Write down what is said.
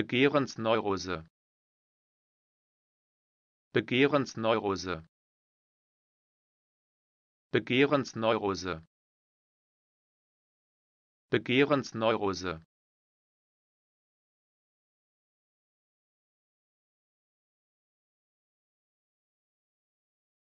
Begehrensneurose Begehrensneurose Begehrensneurose Begehrensneurose